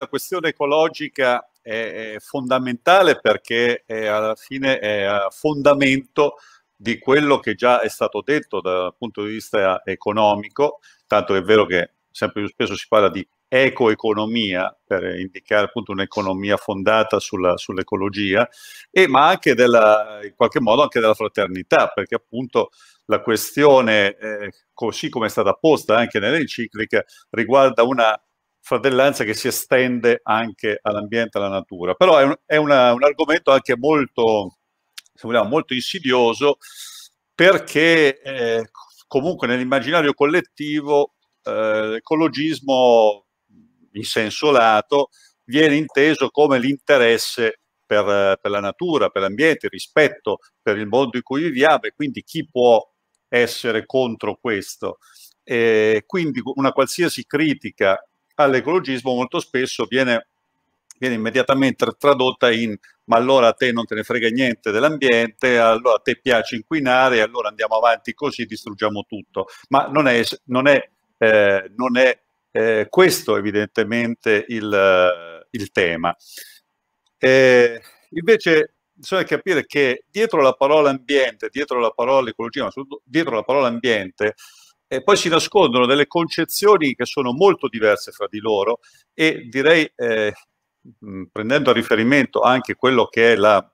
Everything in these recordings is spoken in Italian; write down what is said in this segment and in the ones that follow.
la questione ecologica è, fondamentale perché è alla fine è a fondamento di quello che già è stato detto dal punto di vista economico, tanto è vero che sempre più spesso si parla di ecoeconomia per indicare appunto un'economia fondata sulla, sull'ecologia, e, ma anche della, in qualche modo anche della fraternità, perché appunto la questione, eh, così come è stata posta anche nell'enciclica, riguarda una fratellanza che si estende anche all'ambiente, alla natura. Però è un, è una, un argomento anche molto, vogliamo, molto insidioso perché eh, comunque nell'immaginario collettivo eh, l'ecologismo in senso lato viene inteso come l'interesse per, per la natura, per l'ambiente, il rispetto per il mondo in cui viviamo e quindi chi può essere contro questo. E quindi una qualsiasi critica all'ecologismo molto spesso viene, viene immediatamente tradotta in ma allora a te non te ne frega niente dell'ambiente, allora a te piace inquinare, allora andiamo avanti così distruggiamo tutto. Ma non è, non è, eh, non è eh, questo evidentemente il, il tema. Eh, invece bisogna capire che dietro la parola ambiente, dietro la parola ecologia, ma dietro la parola ambiente eh, poi si nascondono delle concezioni che sono molto diverse fra di loro e direi, eh, mm, prendendo a riferimento anche quello che è la,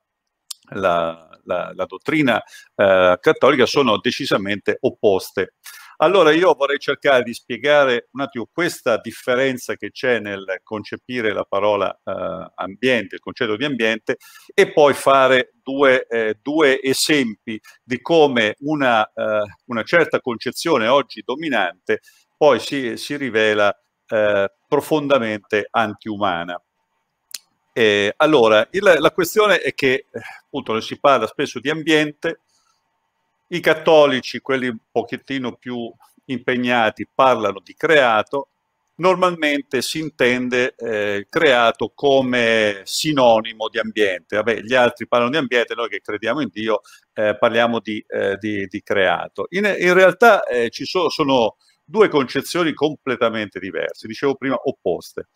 la, la, la dottrina eh, cattolica, sono decisamente opposte. Allora io vorrei cercare di spiegare un attimo questa differenza che c'è nel concepire la parola eh, ambiente, il concetto di ambiente, e poi fare due, eh, due esempi di come una, eh, una, certa concezione oggi dominante poi si, si rivela eh, profondamente antiumana. Eh, allora, il, la questione è che eh, appunto si parla spesso di ambiente, i cattolici, quelli un pochettino più impegnati, parlano di creato, normalmente si intende eh, creato come sinonimo di ambiente. Vabbè, gli altri parlano di ambiente, noi che crediamo in Dio eh, parliamo di, eh, di, di, creato. In, in realtà eh, ci sono, sono due concezioni completamente diverse, dicevo prima opposte,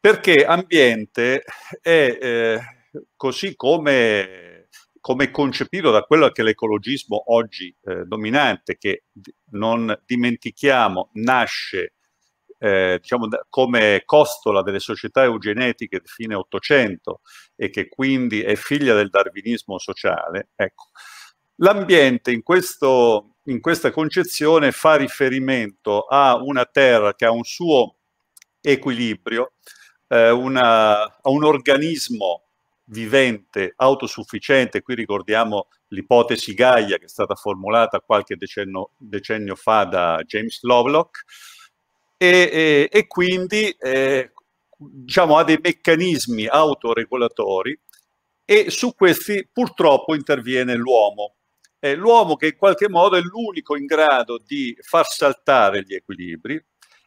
perché ambiente è eh, così come come concepito da quello che è l'ecologismo oggi eh, dominante, che non dimentichiamo nasce eh, diciamo, come costola delle società eugenetiche di fine Ottocento e che quindi è figlia del darwinismo sociale, ecco. l'ambiente in, in questa concezione fa riferimento a una terra che ha un suo equilibrio, eh, una, a un organismo vivente, autosufficiente, qui ricordiamo l'ipotesi Gaia che è stata formulata qualche decennio, decennio fa da James Lovelock, e, e, e quindi eh, diciamo, ha dei meccanismi autoregolatori e su questi purtroppo interviene l'uomo. È l'uomo che in qualche modo è l'unico in grado di far saltare gli equilibri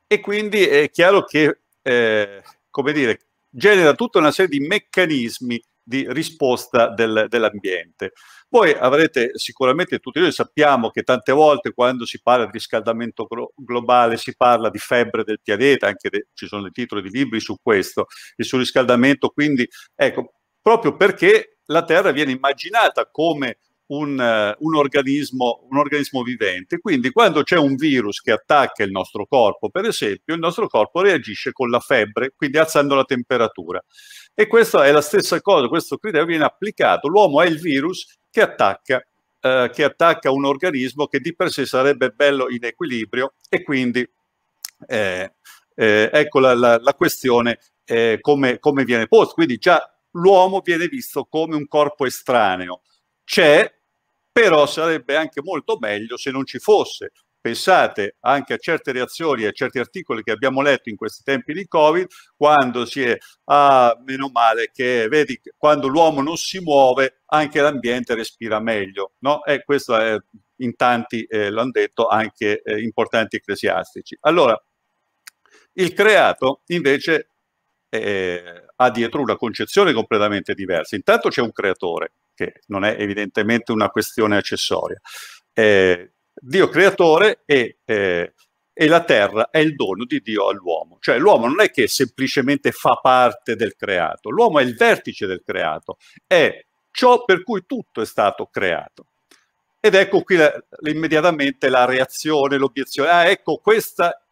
e quindi è chiaro che, eh, come dire, genera tutta una serie di meccanismi di risposta del, dell'ambiente. Poi avrete sicuramente tutti noi sappiamo che tante volte quando si parla di riscaldamento globale si parla di febbre del pianeta, anche de, ci sono dei titoli di libri su questo, il surriscaldamento, quindi ecco, proprio perché la Terra viene immaginata come un, eh, un, organismo, un organismo vivente. Quindi quando c'è un virus che attacca il nostro corpo, per esempio, il nostro corpo reagisce con la febbre, quindi alzando la temperatura. E questa è la stessa cosa, questo criterio viene applicato. L'uomo è il virus che attacca eh, che attacca un organismo che di per sé sarebbe bello in equilibrio e quindi eh, eh, ecco la, la, la questione eh, come, come, viene posta. Quindi già l'uomo viene visto come un corpo estraneo. C'è però sarebbe anche molto meglio se non ci fosse. Pensate anche a certe reazioni, e a certi articoli che abbiamo letto in questi tempi di Covid, quando si è, ah, meno male che, vedi, quando l'uomo non si muove, anche l'ambiente respira meglio, no? E eh, questo è, in tanti eh, l'hanno detto anche eh, importanti ecclesiastici. Allora, il creato invece eh, ha dietro una concezione completamente diversa. Intanto c'è un creatore, che non è evidentemente una questione accessoria. Eh, Dio creatore e, eh, e, la terra è il dono di Dio all'uomo. Cioè l'uomo non è che semplicemente fa parte del creato, l'uomo è il vertice del creato, è ciò per cui tutto è stato creato. Ed ecco qui la, immediatamente la reazione, l'obiezione, ah ecco questa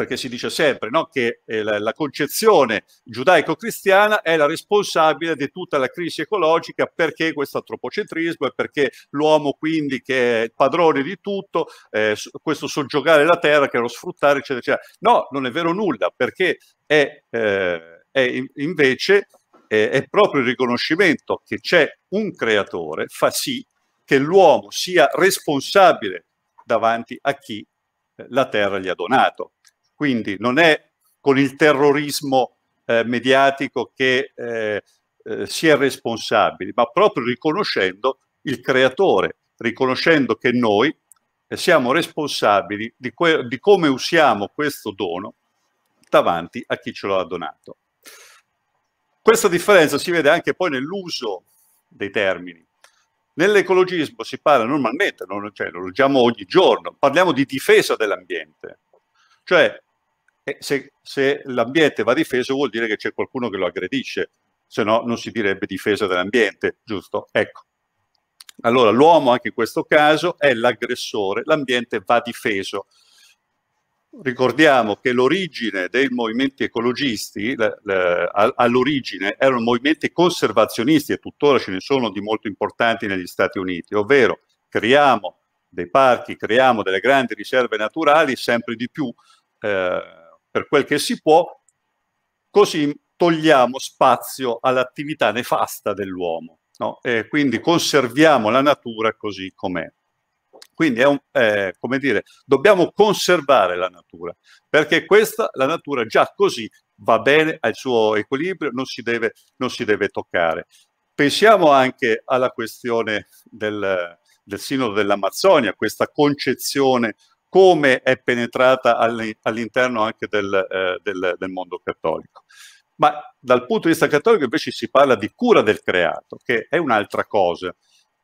perché si dice sempre no, che eh, la, la, concezione giudaico-cristiana è la responsabile di tutta la crisi ecologica perché questo antropocentrismo e perché l'uomo quindi che è padrone di tutto, eh, questo soggiogare la terra, che è lo sfruttare, eccetera, eccetera. No, non è vero nulla, perché è, eh, è invece è proprio il riconoscimento che c'è un creatore, fa sì che l'uomo sia responsabile davanti a chi eh, la terra gli ha donato quindi non è con il terrorismo eh, mediatico che eh, eh, si è responsabili, ma proprio riconoscendo il creatore, riconoscendo che noi siamo responsabili di, di, come usiamo questo dono davanti a chi ce lo ha donato. Questa differenza si vede anche poi nell'uso dei termini. Nell'ecologismo si parla normalmente, non, cioè, lo leggiamo ogni giorno, parliamo di difesa dell'ambiente. Cioè e se, se l'ambiente va difeso vuol dire che c'è qualcuno che lo aggredisce, se no non si direbbe difesa dell'ambiente, giusto? Ecco. Allora l'uomo anche in questo caso è l'aggressore, l'ambiente va difeso. Ricordiamo che l'origine dei movimenti ecologisti, all'origine, erano movimenti conservazionisti e tuttora ce ne sono di molto importanti negli Stati Uniti, ovvero creiamo dei parchi, creiamo delle grandi riserve naturali sempre di più. Eh, per quel che si può, così togliamo spazio all'attività nefasta dell'uomo. No? E quindi conserviamo la natura così com'è. Quindi è un, eh, come dire, dobbiamo conservare la natura, perché questa, la natura già così va bene al suo equilibrio, non si deve, non si deve toccare. Pensiamo anche alla questione del, del sinodo dell'Amazzonia, questa concezione come è penetrata all'interno anche del, eh, del, del mondo cattolico. Ma dal punto di vista cattolico invece si parla di cura del creato, che è un'altra cosa.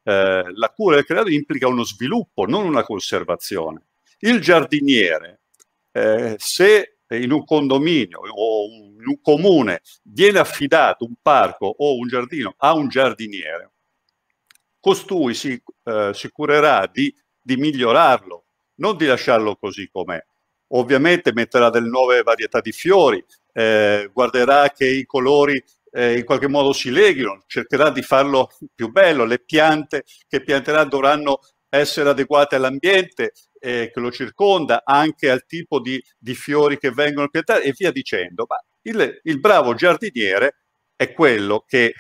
Eh, la cura del creato implica uno sviluppo, non una conservazione. Il giardiniere, eh, se in un condominio o in un comune viene affidato un parco o un giardino a un giardiniere, costui si, eh, si curerà di, di migliorarlo, non di lasciarlo così com'è. Ovviamente metterà delle nuove varietà di fiori, eh, guarderà che i colori eh, in qualche modo si leghino, cercherà di farlo più bello, le piante che pianterà dovranno essere adeguate all'ambiente eh, che lo circonda, anche al tipo di, di, fiori che vengono piantati e via dicendo. Ma il, il bravo giardiniere è quello che,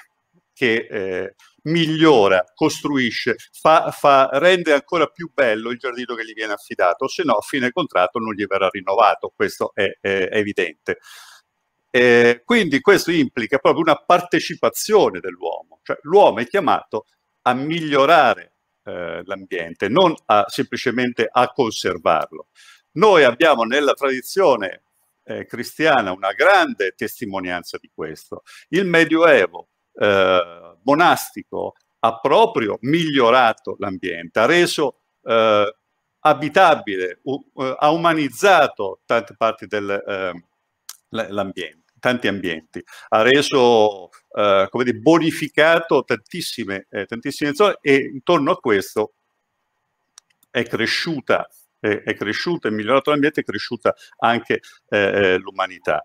che eh, migliora, costruisce, fa, fa, rende ancora più bello il giardino che gli viene affidato, se no a fine contratto non gli verrà rinnovato, questo è, è evidente. Eh, quindi questo implica proprio una partecipazione dell'uomo, cioè l'uomo è chiamato a migliorare eh, l'ambiente, non a, semplicemente a conservarlo. Noi abbiamo nella tradizione eh, cristiana una grande testimonianza di questo. Il Medioevo eh, monastico ha proprio migliorato l'ambiente, ha reso eh, abitabile, uh, ha umanizzato tante parti dell'ambiente. Eh, uh, tanti ambienti, ha reso eh, come dire, bonificato tantissime, eh, tantissime zone e intorno a questo è cresciuta è, cresciuta, è migliorato l'ambiente, è cresciuta anche eh, l'umanità.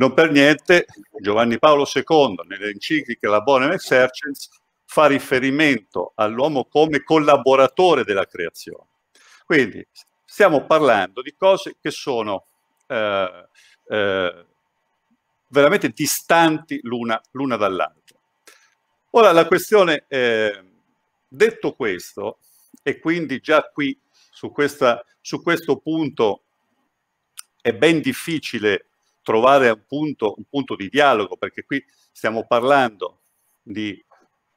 Non per niente Giovanni Paolo II, nell'enciclica La Bonum Exercens, fa riferimento all'uomo come collaboratore della creazione. Quindi stiamo parlando di cose che sono eh, eh, veramente distanti l'una, dall'altra. Ora la questione, eh, detto questo, e quindi già qui su, questa, su questo punto è ben difficile trovare un punto, un punto di dialogo, perché qui stiamo parlando di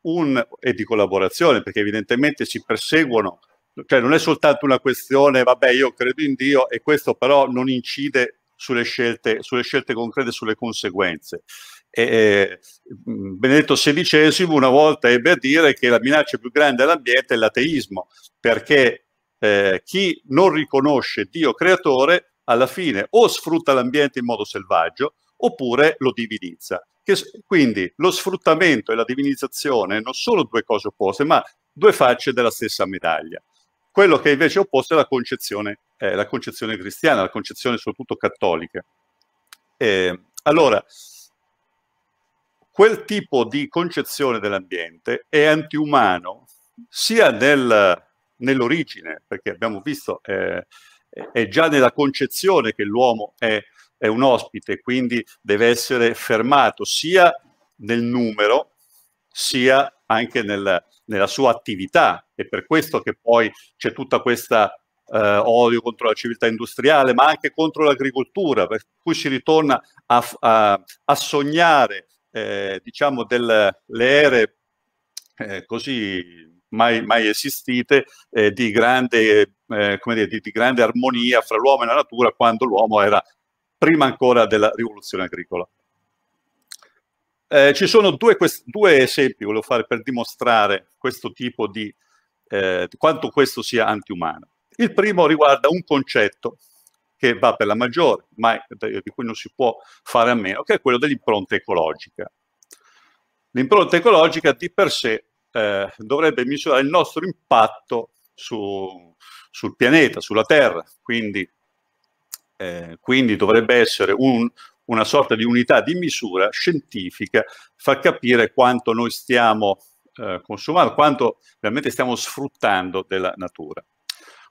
un, e di collaborazione, perché evidentemente si perseguono, cioè non è soltanto una questione, vabbè io credo in Dio e questo però non incide sulle scelte, sulle scelte concrete, sulle conseguenze. E, Benedetto XVI una volta ebbe a dire che la minaccia più grande all'ambiente è l'ateismo, perché eh, chi non riconosce Dio creatore alla fine o sfrutta l'ambiente in modo selvaggio oppure lo divinizza. Che, quindi lo sfruttamento e la divinizzazione non sono due cose opposte, ma due facce della stessa medaglia. Quello che invece è opposto è la concezione, eh, la concezione cristiana, la concezione soprattutto cattolica. Eh, allora, quel tipo di concezione dell'ambiente è antiumano sia nel, nell'origine, perché abbiamo visto eh, è già nella concezione che l'uomo è, è un ospite, quindi deve essere fermato sia nel numero, sia anche nel, nella sua attività. È per questo che poi c'è tutta questa eh, odio contro la civiltà industriale, ma anche contro l'agricoltura, per cui si ritorna a, a, a sognare, eh, diciamo, delle ere eh, così mai, mai esistite eh, di, grande, eh, dire, di, di grande armonia fra l'uomo e la natura quando l'uomo era prima ancora della rivoluzione agricola. Eh, ci sono due, due, esempi, volevo fare per dimostrare questo tipo di, eh, quanto questo sia antiumano. Il primo riguarda un concetto che va per la maggiore, ma di cui non si può fare a meno, che è quello dell'impronta ecologica. L'impronta ecologica di per sé eh, dovrebbe misurare il nostro impatto su, sul pianeta, sulla Terra, quindi, eh, quindi dovrebbe essere un, una sorta di unità di misura scientifica, far capire quanto noi stiamo eh, consumando, quanto veramente stiamo sfruttando della natura.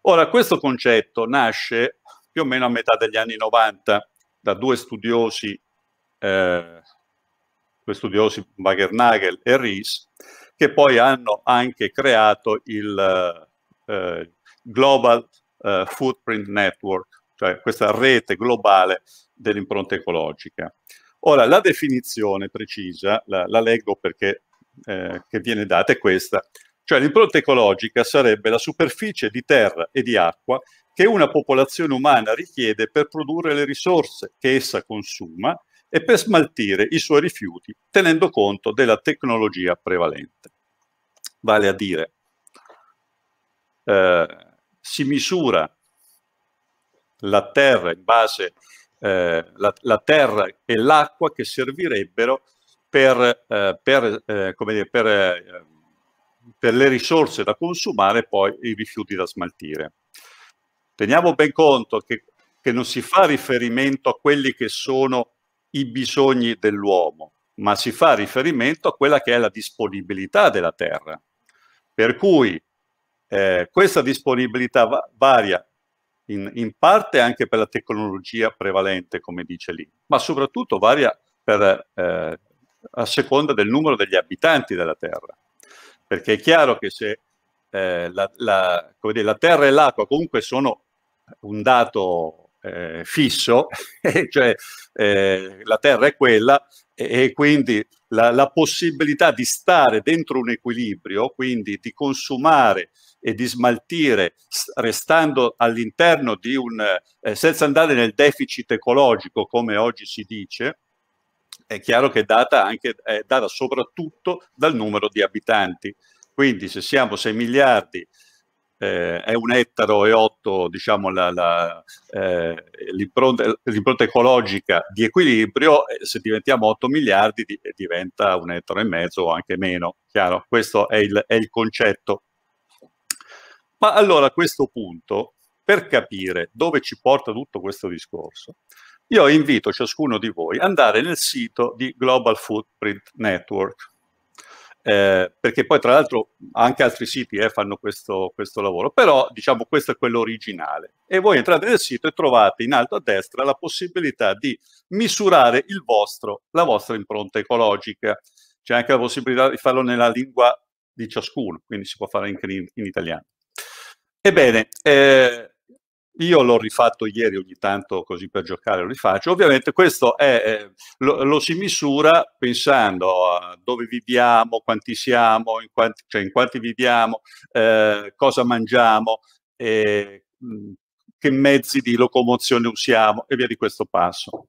Ora, questo concetto nasce più o meno a metà degli anni 90 da due studiosi, eh, due studiosi Wagernagel e Ries, che poi hanno anche creato il eh, Global eh, Footprint Network, cioè questa rete globale dell'impronta ecologica. Ora, la definizione precisa, la, la leggo perché eh, che viene data è questa, cioè l'impronta ecologica sarebbe la superficie di terra e di acqua che una popolazione umana richiede per produrre le risorse che essa consuma e per smaltire i suoi rifiuti tenendo conto della tecnologia prevalente vale a dire eh, si misura la terra in base eh, la, la, terra e l'acqua che servirebbero per, eh, per, eh, dire, per, eh, per, le risorse da consumare e poi i rifiuti da smaltire. Teniamo ben conto che, che non si fa riferimento a quelli che sono i bisogni dell'uomo, ma si fa riferimento a quella che è la disponibilità della terra. Per cui eh, questa disponibilità va varia in, in, parte anche per la tecnologia prevalente, come dice lì, ma soprattutto varia per, eh, a seconda del numero degli abitanti della Terra. Perché è chiaro che se eh, la, la, dire, la, Terra e l'acqua comunque sono un dato eh, fisso, cioè eh, la Terra è quella e, e quindi la, la possibilità di stare dentro un equilibrio, quindi di consumare e di smaltire restando all'interno di un eh, senza andare nel deficit ecologico come oggi si dice è chiaro che è data, anche, è data soprattutto dal numero di abitanti quindi se siamo 6 miliardi eh, è un ettaro e otto diciamo, la, la, eh, l'impronta, l'impronta, ecologica di equilibrio, eh, se diventiamo 8 miliardi di, diventa un ettaro e mezzo o anche meno. Chiaro? Questo è il, è il concetto. Ma allora a questo punto, per capire dove ci porta tutto questo discorso, io invito ciascuno di voi ad andare nel sito di Global Footprint Network eh, perché poi tra l'altro anche altri siti eh, fanno questo, questo, lavoro, però diciamo questo è quello originale. E voi entrate nel sito e trovate in alto a destra la possibilità di misurare il vostro, la vostra impronta ecologica. C'è anche la possibilità di farlo nella lingua di ciascuno, quindi si può fare anche in, in italiano. Ebbene, eh, io l'ho rifatto ieri ogni tanto così per giocare, lo rifaccio. Ovviamente questo è, lo, lo, si misura pensando a dove viviamo, quanti siamo, in quanti, cioè in quanti viviamo, eh, cosa mangiamo, eh, che mezzi di locomozione usiamo e via di questo passo.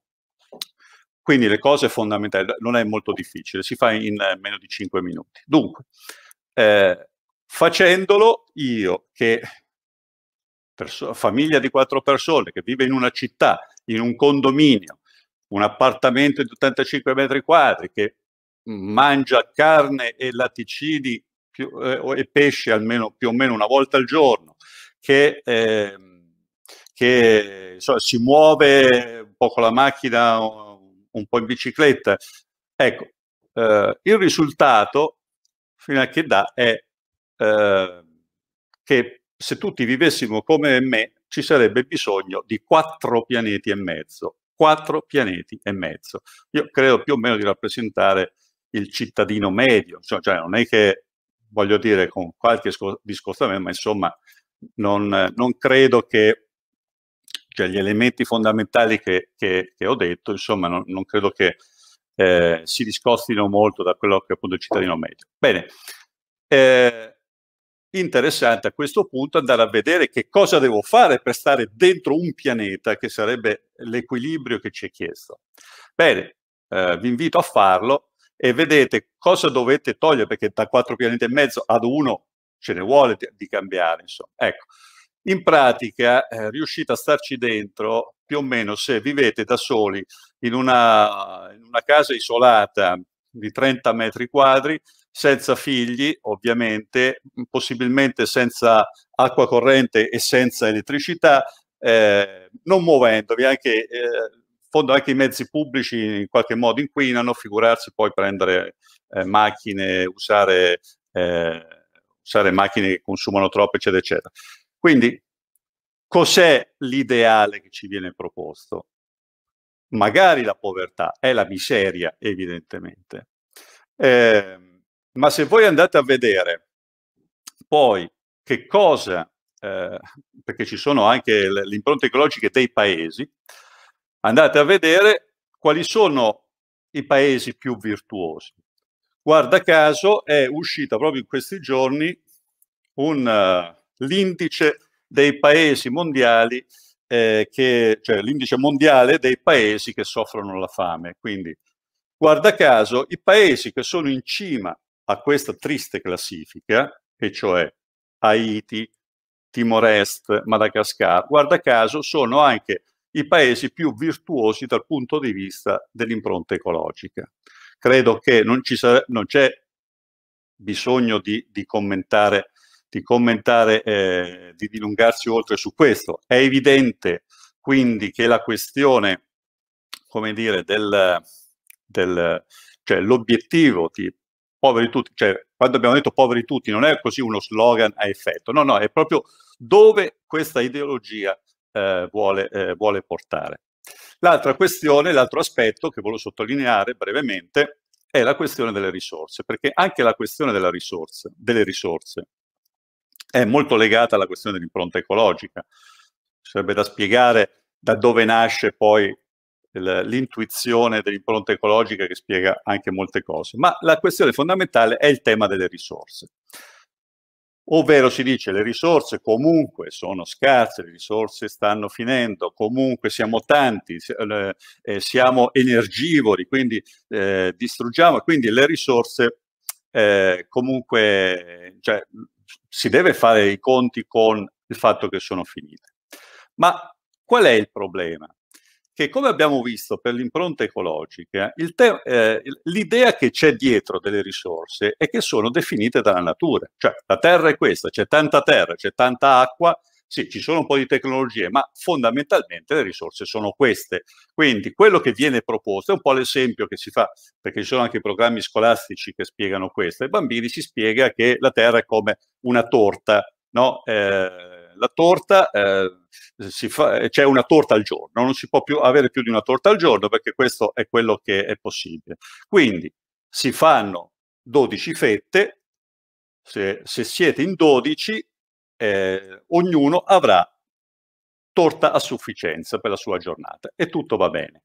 Quindi le cose fondamentali, non è molto difficile, si fa in eh, meno di 5 minuti. Dunque, eh, facendolo io che famiglia di quattro persone che vive in una città, in un condominio, un appartamento di 85 metri quadri che mangia carne e latticini più, eh, e pesce almeno più o meno una volta al giorno, che, eh, che insomma, si muove un po' con la macchina, un po' in bicicletta. Ecco, eh, il risultato fino a che dà è eh, che se tutti vivessimo come me, ci sarebbe bisogno di quattro pianeti e mezzo. Quattro pianeti e mezzo. Io credo più o meno di rappresentare il cittadino medio, cioè non è che voglio dire con qualche discostamento, ma insomma non, non credo che cioè, gli elementi fondamentali che, che, che ho detto, insomma non, non credo che eh, si discostino molto da quello che appunto il cittadino medio. Bene, eh, interessante a questo punto andare a vedere che cosa devo fare per stare dentro un pianeta che sarebbe l'equilibrio che ci è chiesto. Bene, eh, vi invito a farlo e vedete cosa dovete togliere perché da quattro pianeti e mezzo ad uno ce ne vuole di cambiare. Insomma. Ecco, in pratica eh, riuscite a starci dentro più o meno se vivete da soli in una, in una casa isolata di 30 metri quadri senza figli, ovviamente, mhmm, possibilmente senza acqua corrente e senza elettricità, eh, non muovendovi, anche, eh, in fondo anche i mezzi pubblici in qualche modo inquinano, figurarsi poi prendere eh, macchine, usare, eh, usare macchine che consumano troppo, eccetera, eccetera. Quindi cos'è l'ideale che ci viene proposto? Magari la povertà, è la miseria, evidentemente. Eh, ma se voi andate a vedere poi che cosa, eh, perché ci sono anche le, le impronte ecologiche dei paesi, andate a vedere quali sono i paesi più virtuosi. Guarda caso è uscita proprio in questi giorni un, uh, l'indice dei paesi mondiali, eh, che, cioè l'indice mondiale dei paesi che soffrono la fame. Quindi, guarda caso, i paesi che sono in cima a questa triste classifica, e cioè Haiti, Timor Est, Madagascar, guarda caso sono anche i paesi più virtuosi dal punto di vista dell'impronta ecologica. Credo che non, c'è bisogno di, di commentare, di, commentare eh, di dilungarsi oltre su questo. È evidente quindi che la questione, come dire, del, del cioè l'obiettivo di poveri tutti, cioè quando abbiamo detto poveri tutti non è così uno slogan a effetto, no, no, è proprio dove questa ideologia eh, vuole, eh, vuole portare. L'altra questione, l'altro aspetto che volevo sottolineare brevemente è la questione delle risorse, perché anche la questione della risorsa, delle risorse è molto legata alla questione dell'impronta ecologica. Sarebbe da spiegare da dove nasce poi l'intuizione dell'impronta ecologica che spiega anche molte cose, ma la questione fondamentale è il tema delle risorse. Ovvero si dice le risorse comunque sono scarse, le risorse stanno finendo, comunque siamo tanti, eh, siamo energivori, quindi eh, distruggiamo, quindi le risorse eh, comunque cioè, si deve fare i conti con il fatto che sono finite. Ma qual è il problema? che come abbiamo visto per l'impronta ecologica, eh, l'idea che c'è dietro delle risorse è che sono definite dalla natura, cioè la terra è questa, c'è tanta terra, c'è tanta acqua, sì, ci sono un po' di tecnologie, ma fondamentalmente le risorse sono queste. Quindi quello che viene proposto è un po' l'esempio che si fa, perché ci sono anche programmi scolastici che spiegano questo, ai bambini si spiega che la terra è come una torta, no? Eh, la torta, eh, fa, eh, c'è una torta al giorno, non si può più avere più di una torta al giorno perché questo è quello che è possibile. Quindi si fanno 12 fette, se, se siete in 12 eh, ognuno avrà torta a sufficienza per la sua giornata e tutto va bene.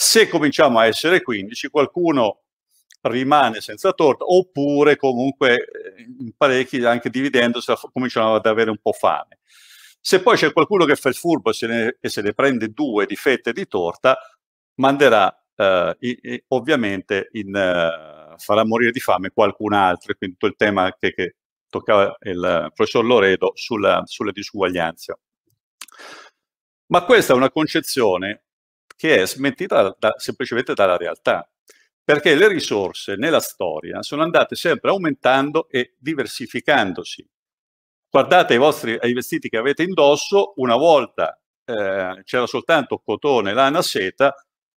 Se cominciamo a essere 15, qualcuno rimane senza torta oppure comunque eh, in parecchi anche dividendosi cominciano ad avere un po' fame. Se poi c'è qualcuno che fa il furbo e se ne, e se ne prende due di fette di torta, manderà eh, i, ovviamente in, eh, farà morire di fame qualcun altro, E quindi tutto il tema che, che toccava il professor Loredo sulla, sulle disuguaglianze. Ma questa è una concezione che è smentita da, da, semplicemente dalla realtà perché le risorse nella storia sono andate sempre aumentando e diversificandosi. Guardate i vostri ai vestiti che avete indosso, una volta eh, c'era soltanto cotone, lana, seta,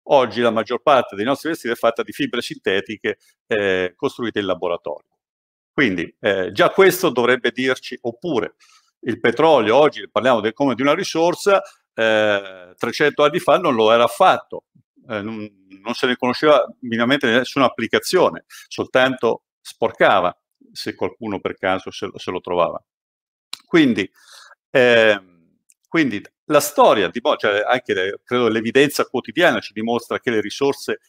oggi la maggior parte dei nostri vestiti è fatta di fibre sintetiche eh, costruite in laboratorio. Quindi eh, già questo dovrebbe dirci, oppure il petrolio, oggi parliamo del, come di una risorsa, eh, 300 anni fa non lo era affatto, eh, non, non, se ne conosceva minimamente nessuna applicazione, soltanto sporcava se qualcuno per caso se, se lo trovava. Quindi, eh, quindi la storia di Bosch, cioè anche credo l'evidenza quotidiana ci dimostra che le risorse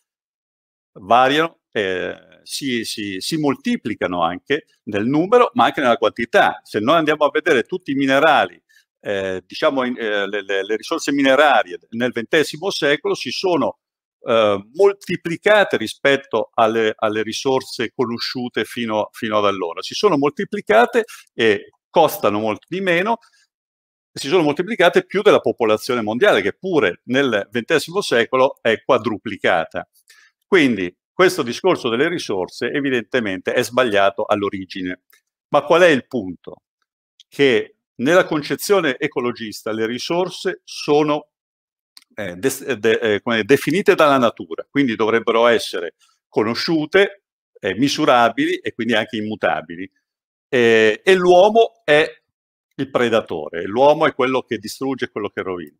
variano, eh, si, si, si, moltiplicano anche nel numero ma anche nella quantità. Se noi andiamo a vedere tutti i minerali, eh, diciamo eh, le, le, le, risorse minerarie nel XX secolo si sono eh, moltiplicate rispetto alle, alle risorse conosciute fino, fino, ad allora. Si sono moltiplicate e costano molto di meno, si sono moltiplicate più della popolazione mondiale, che pure nel XX secolo è quadruplicata. Quindi questo discorso delle risorse evidentemente è sbagliato all'origine. Ma qual è il punto? Che nella concezione ecologista le risorse sono eh, eh, de, de, eh, definite dalla natura, quindi dovrebbero essere conosciute, eh, misurabili e quindi anche immutabili. e l'uomo è il predatore, l'uomo è quello che distrugge, quello che rovina.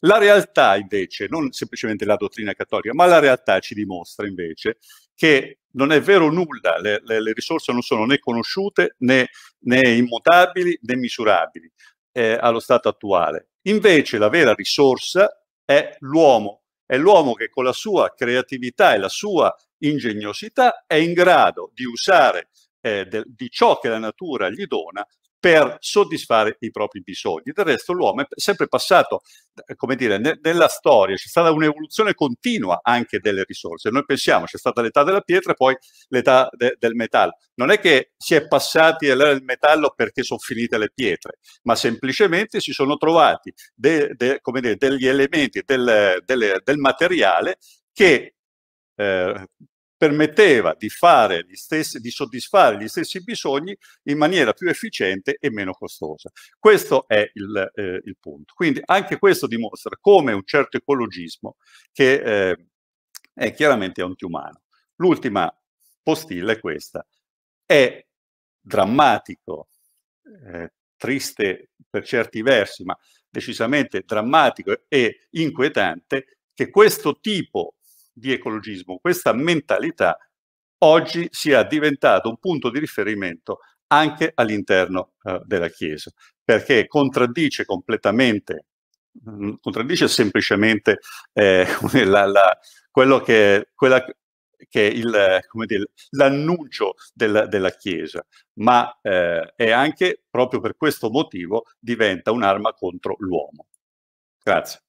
La realtà invece, non semplicemente la dottrina cattolica, ma la realtà ci dimostra invece che non è vero nulla, le, le, le risorse non sono né conosciute né, né immutabili né misurabili eh, allo stato attuale. Invece la vera risorsa è l'uomo, è l'uomo che con la sua creatività e la sua ingegnosità è in grado di usare eh, de, di ciò che la natura gli dona per soddisfare i propri bisogni. Del resto l'uomo è sempre passato, eh, come dire, ne, nella storia c'è stata un'evoluzione continua anche delle risorse. Noi pensiamo c'è stata l'età della pietra e poi l'età de, del metallo. Non è che si è passati all'era del metallo perché sono finite le pietre, ma semplicemente si sono trovati de, de, dire, degli elementi, del, del, del materiale che eh, permetteva di, stessi, di, soddisfare gli stessi bisogni in maniera più efficiente e meno costosa. Questo è il, eh, il punto. Quindi anche questo dimostra come un certo ecologismo che eh, è chiaramente antiumano. L'ultima postilla è questa. È drammatico, eh, triste per certi versi, ma decisamente drammatico e inquietante che questo tipo di di ecologismo, questa mentalità oggi sia diventata un punto di riferimento anche all'interno eh, della Chiesa, perché contraddice completamente, mh, mm, contraddice semplicemente eh, la, la, quello che, quella, che è il, come dire, l'annuncio della, della, Chiesa, ma eh, è anche proprio per questo motivo diventa un'arma contro l'uomo. Grazie.